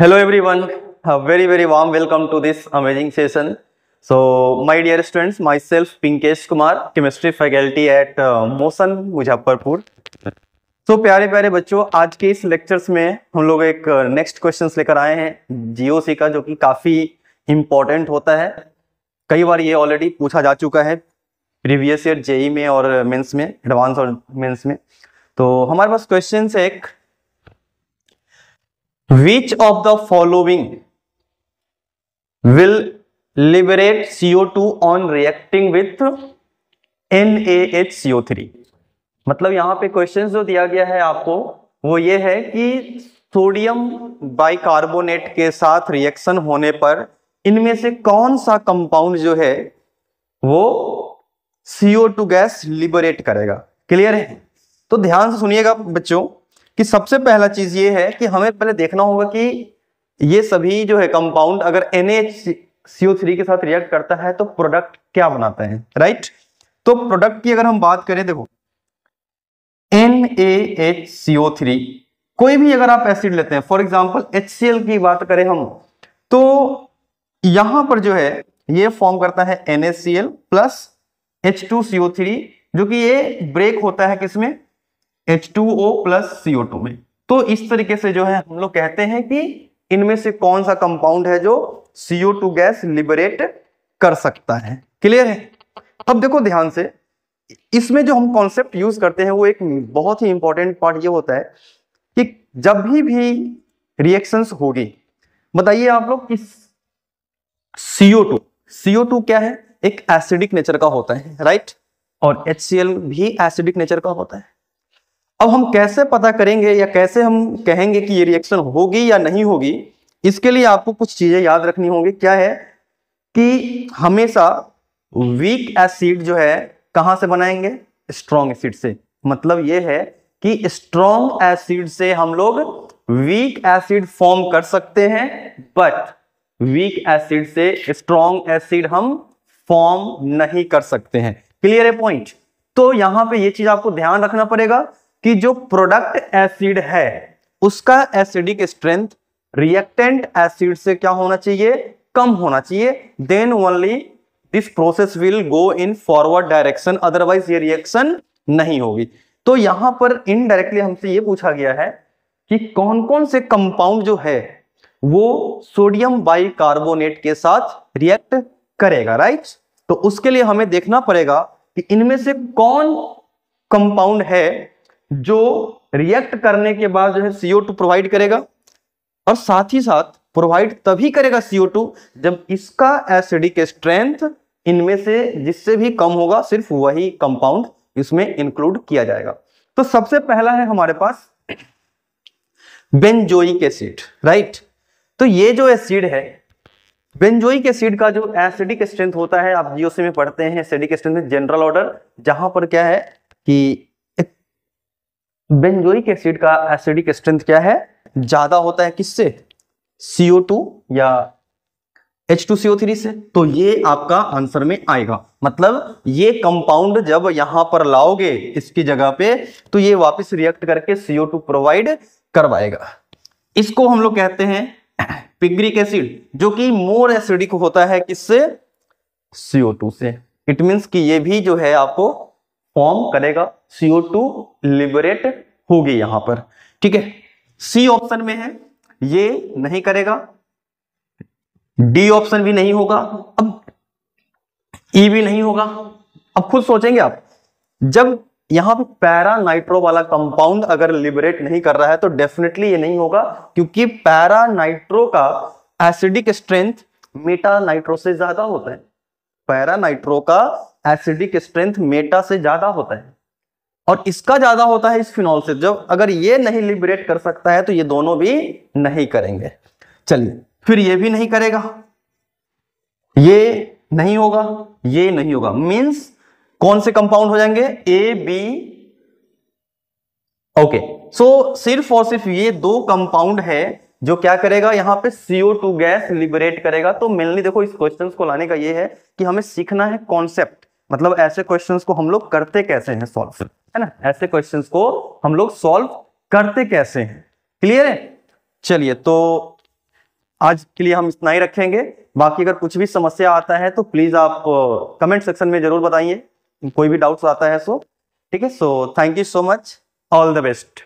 hello every one very very warm welcome to this amazing session so my dear students my self Pinkesh Kumar chemistry faculty at Motion Muzaffarpur so प्यारे प्यारे बच्चों आज के इस lectures में हम लोग एक नेक्स्ट uh, क्वेश्चन लेकर आए हैं सी का जो कि काफ़ी इम्पोर्टेंट होता है कई बार ये ऑलरेडी पूछा जा चुका है प्रीवियस ईयर जेई में और मेन्स में एडवांस और मेन्स में तो हमारे पास क्वेश्चन है एक which of the following will liberate CO two on reacting with N A H CO three मतलब यहां पे क्वेश्चन जो दिया गया है आपको वो ये है कि सोडियम बाइकार्बोनेट के साथ रिएक्शन होने पर इनमें से कौन सा कंपाउंड जो है वो CO2 गैस लिबरेट करेगा क्लियर है तो ध्यान से सुनिएगा बच्चों कि सबसे पहला चीज ये है कि हमें पहले देखना होगा कि ये सभी जो है कंपाउंड अगर एन के साथ रिएक्ट करता है तो प्रोडक्ट क्या बनाते हैं राइट तो प्रोडक्ट की अगर हम बात करें देखो NaHCO3 कोई भी अगर आप एसिड लेते हैं फॉर एग्जाम्पल HCl की बात करें हम तो यहां पर जो है ये फॉर्म करता है NaCl प्लस H2CO3 जो कि ये ब्रेक होता है किसमें H two O plus CO two में तो इस तरीके से जो है हम लोग कहते हैं कि इनमें से कौन सा कंपाउंड है जो सीओ टू गैस लिबरेट कर सकता है क्लियर है अब देखो ध्यान से इसमें जो हम कॉन्सेप्ट यूज करते हैं वो एक बहुत ही इंपॉर्टेंट पार्ट ये होता है कि जब भी भी रिएक्शंस होगी बताइए आप लोग किस सीओ टू सीओ टू क्या है एक एसिडिक नेचर का होता है राइट और एच भी एसिडिक नेचर का होता है अब हम कैसे पता करेंगे या कैसे हम कहेंगे कि ये रिएक्शन होगी या नहीं होगी इसके लिए आपको कुछ चीजें याद रखनी होंगी क्या है कि हमेशा वीक एसिड जो है कहां से बनाएंगे स्ट्रॉन्ग एसिड से मतलब ये है कि स्ट्रॉन्ग एसिड से हम लोग वीक एसिड फॉर्म कर सकते हैं बट वीक एसिड से स्ट्रॉन्ग एसिड हम फॉर्म नहीं कर सकते हैं क्लियर है पॉइंट तो यहां पे ये चीज आपको ध्यान रखना पड़ेगा कि जो प्रोडक्ट एसिड है उसका एसिडिक स्ट्रेंथ रिएक्टेंट एसिड से क्या होना चाहिए कम होना चाहिए then only this process will go in forward direction otherwise ये रिएक्शन नहीं होगी तो यहां पर इनडायरेक्टली हमसे ये पूछा गया है कि कौन कौन से कंपाउंड जो है वो सोडियम बाइकार्बोनेट के साथ रिएक्ट करेगा राइट तो उसके लिए हमें देखना पड़ेगा कि इनमें से कौन कंपाउंड है जो रिएक्ट करने के बाद जो है सीओ टू प्रोवाइड करेगा और साथ ही साथ प्रोवाइड तभी करेगा सीओ टू जब इसका एसिडिक स्ट्रेंथ इनमें से जिससे भी कम होगा सिर्फ वही कंपाउंड इसमें इंक्लूड किया जाएगा तो सबसे पहला है हमारे पास बेंजोइक एसिड राइट तो ये जो एसिड है बेंजोइक एसिड का जो एसिडिक स्ट्रेंथ होता है आप जीओसी में पढ़ते हैं एसिडिक स्ट्रेंथ जनरल ऑर्डर जहां पर क्या है कि बेंजोइक एसिड का एसिडिक स्ट्रेंथ क्या है ज्यादा होता है किससे CO2 या H2CO3 से तो ये आपका आंसर में आएगा मतलब ये कंपाउंड जब यहां पर लाओगे इसकी जगह पे तो ये वापस रिएक्ट करके CO2 प्रोवाइड करवाएगा इसको हम लोग कहते हैं पिग्रिक एसिड जो कि मोर एसिडिक होता है किससे CO2 से इट मीन्स कि ये भी जो है आपको फॉर्म करेगा सीओ टू लिबरेट होगी यहां पर ठीक है सी ऑप्शन में है ये नहीं करेगा डी ऑप्शन भी नहीं होगा अब ई e भी नहीं होगा अब खुद सोचेंगे आप जब यहां पर पैरा नाइट्रो वाला कंपाउंड अगर लिबरेट नहीं कर रहा है तो डेफिनेटली ये नहीं होगा क्योंकि पैरा नाइट्रो का एसिडिक स्ट्रेंथ मेटा नाइट्रो से ज्यादा होता है पैरा नाइट्रो का एसिडिक स्ट्रेंथ मेटा से ज्यादा होता है और इसका ज्यादा होता है इस फिनॉल से जब अगर ये नहीं लिबरेट कर सकता है तो ये दोनों भी नहीं करेंगे चलिए फिर ये भी नहीं करेगा ये नहीं होगा ये नहीं होगा मींस कौन से कंपाउंड हो जाएंगे ए बी ओके सो सिर्फ और सिर्फ ये दो कंपाउंड है जो क्या करेगा यहां पे CO2 गैस लिबरेट करेगा तो मेनली देखो इस क्वेश्चन को लाने का ये है कि हमें सीखना है कॉन्सेप्ट मतलब ऐसे क्वेश्चंस को हम लोग करते कैसे हैं सॉल्व है ना ऐसे क्वेश्चंस को हम लोग सॉल्व करते कैसे हैं क्लियर है चलिए तो आज के लिए हम इतना ही रखेंगे बाकी अगर कुछ भी समस्या आता है तो प्लीज आप कमेंट सेक्शन में जरूर बताइए कोई भी डाउट्स आता है सो ठीक है so thank you so much all the best